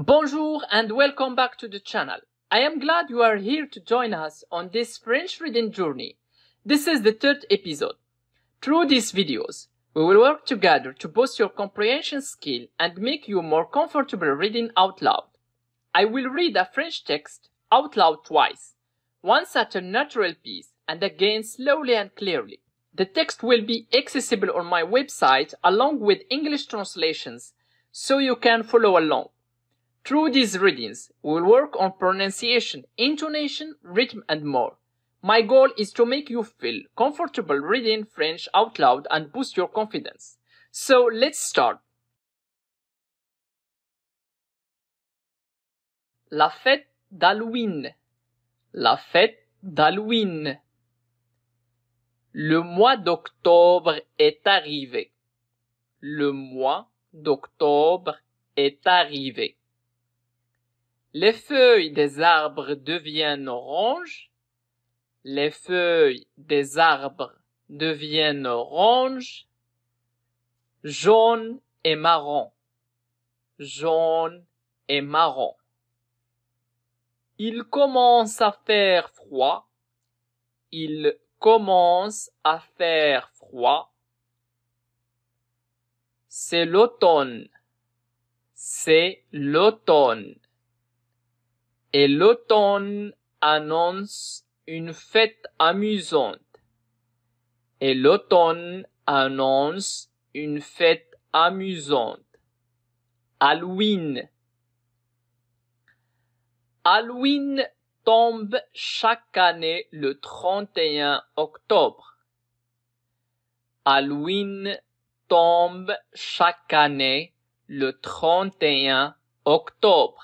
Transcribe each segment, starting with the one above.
Bonjour and welcome back to the channel. I am glad you are here to join us on this French reading journey. This is the third episode. Through these videos, we will work together to boost your comprehension skill and make you more comfortable reading out loud. I will read a French text out loud twice, once at a natural pace and again slowly and clearly. The text will be accessible on my website along with English translations so you can follow along. Through these readings, we will work on pronunciation, intonation, rhythm, and more. My goal is to make you feel comfortable reading French out loud and boost your confidence. So let's start. La fête d'Halloween. La fête d'Halloween. Le mois d'octobre est arrivé. Le mois d'octobre est arrivé. Les feuilles des arbres deviennent oranges. Les feuilles des arbres deviennent oranges, jaunes et marron. Jaune et marron. Il commence à faire froid. Il commence à faire froid. C'est l'automne. C'est l'automne et l'automne annonce une fête amusante. Et l'automne annonce une fête amusante. Halloween. Halloween tombe chaque année le 31 octobre. Halloween tombe chaque année le 31 octobre.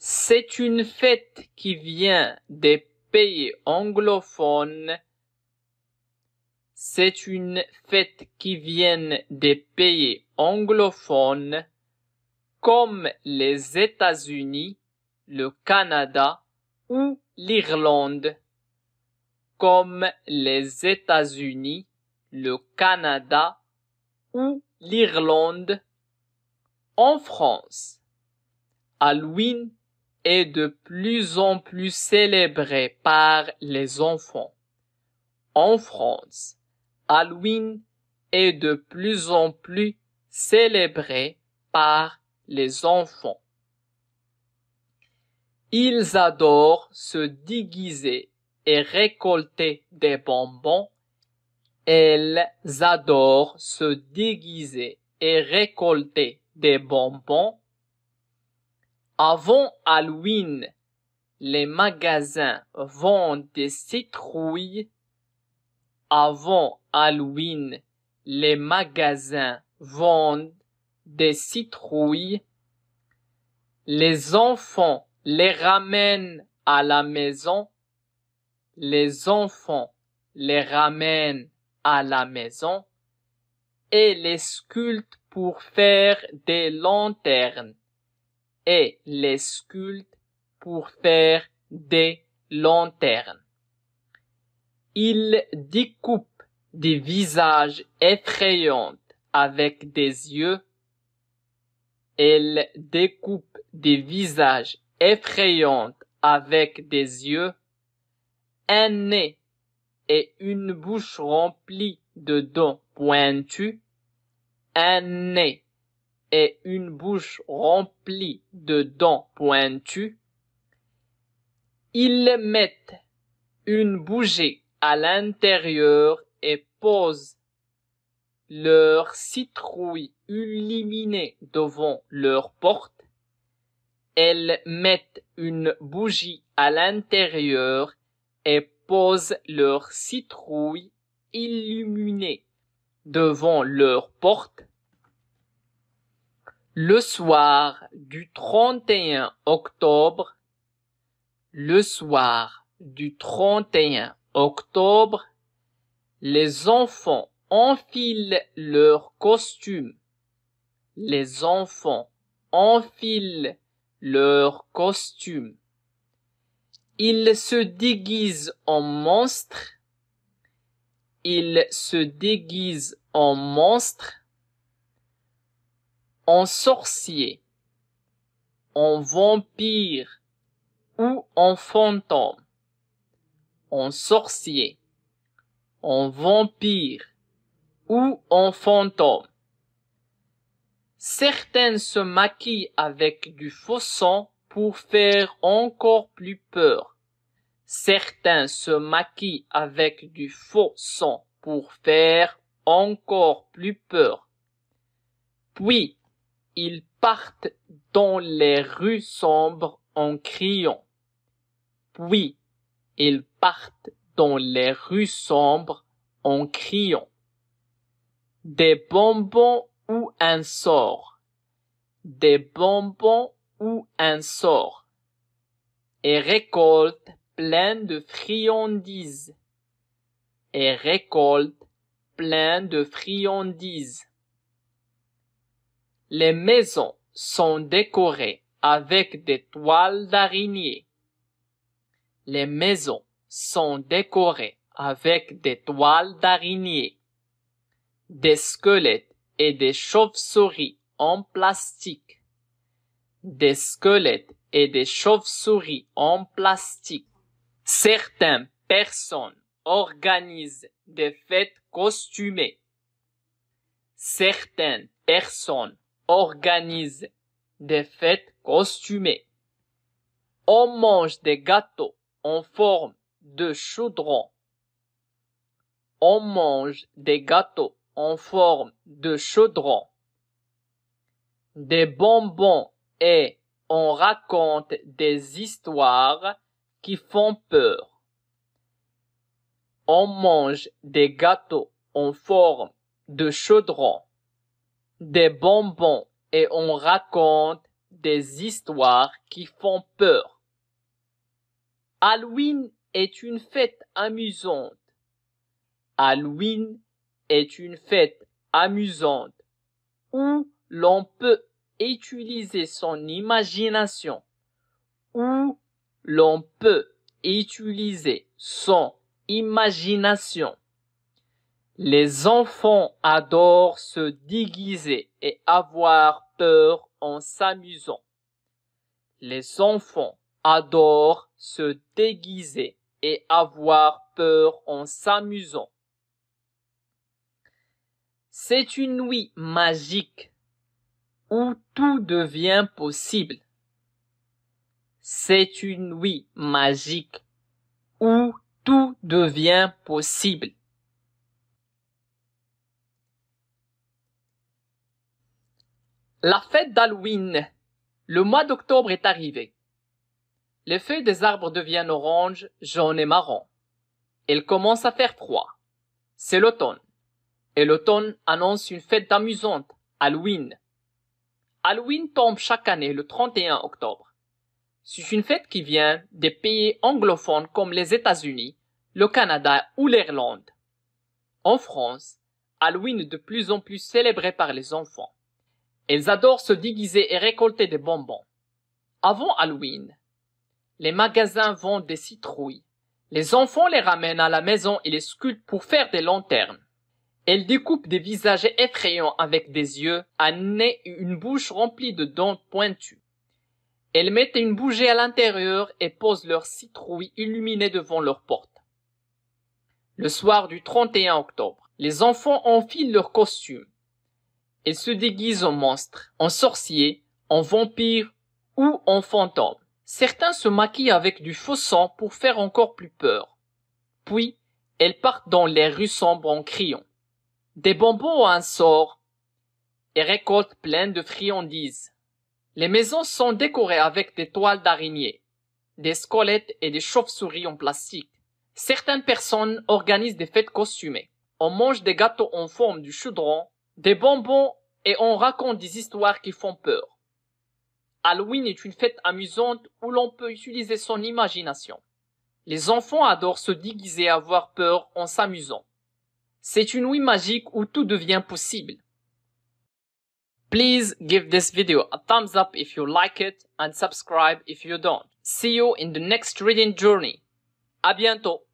C'est une fête qui vient des pays anglophones. C'est une fête qui vient des pays anglophones comme les États-Unis, le Canada ou l'Irlande. Comme les États-Unis, le Canada ou l'Irlande. En France, Halloween est de plus en plus célébré par les enfants. En France, Halloween est de plus en plus célébré par les enfants. Ils adorent se déguiser et récolter des bonbons. Elles adorent se déguiser et récolter des bonbons. Avant Halloween, les magasins vendent des citrouilles. Avant Halloween, les magasins vendent des citrouilles. Les enfants les ramènent à la maison. Les enfants les ramènent à la maison et les sculptent pour faire des lanternes et les sculptes pour faire des lanternes. Il découpe des visages effrayants avec des yeux. Elle découpe des visages effrayants avec des yeux, un nez et une bouche remplie de dents pointues, un nez et une bouche remplie de dents pointues. Ils mettent une bougie à l'intérieur et posent leur citrouille illuminée devant leur porte. Elles mettent une bougie à l'intérieur et posent leur citrouille illuminée devant leur porte. Le soir du 31 octobre, le soir du 31 octobre, les enfants enfilent leurs costumes. Les enfants enfilent leurs costumes. Ils se déguisent en monstre Ils se déguisent en monstre en sorcier, en vampire ou en fantôme. En sorcier, en vampire ou en fantôme. Certaines se maquillent avec du faux sang pour faire encore plus peur. Certains se maquillent avec du faux sang pour faire encore plus peur. Puis, ils partent dans les rues sombres en criant. Puis, ils partent dans les rues sombres en criant. Des bonbons ou un sort. Des bonbons ou un sort. Et récolte plein de friandises. Et récolte plein de friandises. Les maisons sont décorées avec des toiles d'araignée. Les maisons sont décorées avec des toiles d'araignée. Des squelettes et des chauves-souris en plastique. Des squelettes et des chauves-souris en plastique. Certaines personnes organisent des fêtes costumées. Certaines personnes organise des fêtes costumées. On mange des gâteaux en forme de chaudron. On mange des gâteaux en forme de chaudron. Des bonbons et on raconte des histoires qui font peur. On mange des gâteaux en forme de chaudron des bonbons et on raconte des histoires qui font peur. Halloween est une fête amusante. Halloween est une fête amusante où l'on peut utiliser son imagination, où l'on peut utiliser son imagination les enfants adorent se déguiser et avoir peur en s'amusant. Les enfants adorent se déguiser et avoir peur en s'amusant. C'est une nuit magique où tout devient possible. C'est une nuit magique où tout devient possible. La fête d'Halloween. Le mois d'octobre est arrivé. Les feuilles des arbres deviennent orange, jaune et marron. Elle commence à faire froid. C'est l'automne. Et l'automne annonce une fête amusante, Halloween. Halloween tombe chaque année le 31 octobre. C'est une fête qui vient des pays anglophones comme les États-Unis, le Canada ou l'Irlande. En France, Halloween est de plus en plus célébré par les enfants. Elles adorent se déguiser et récolter des bonbons. Avant Halloween, les magasins vendent des citrouilles. Les enfants les ramènent à la maison et les sculptent pour faire des lanternes. Elles découpent des visages effrayants avec des yeux, un nez et une bouche remplie de dents pointues. Elles mettent une bougie à l'intérieur et posent leurs citrouilles illuminées devant leur porte. Le soir du 31 octobre, les enfants enfilent leurs costumes elles se déguisent en monstres, en sorciers, en vampires ou en fantômes. Certains se maquillent avec du faux sang pour faire encore plus peur. Puis, elles partent dans les rues sombres en criant. Des bonbons ont un sort et récoltent plein de friandises. Les maisons sont décorées avec des toiles d'araignées, des squelettes et des chauves-souris en plastique. Certaines personnes organisent des fêtes costumées. On mange des gâteaux en forme du chaudron, des bonbons et on raconte des histoires qui font peur. Halloween est une fête amusante où l'on peut utiliser son imagination. Les enfants adorent se déguiser et avoir peur en s'amusant. C'est une nuit magique où tout devient possible. Please give this video a thumbs up if you like it and subscribe if you don't. See you in the next reading journey. À bientôt.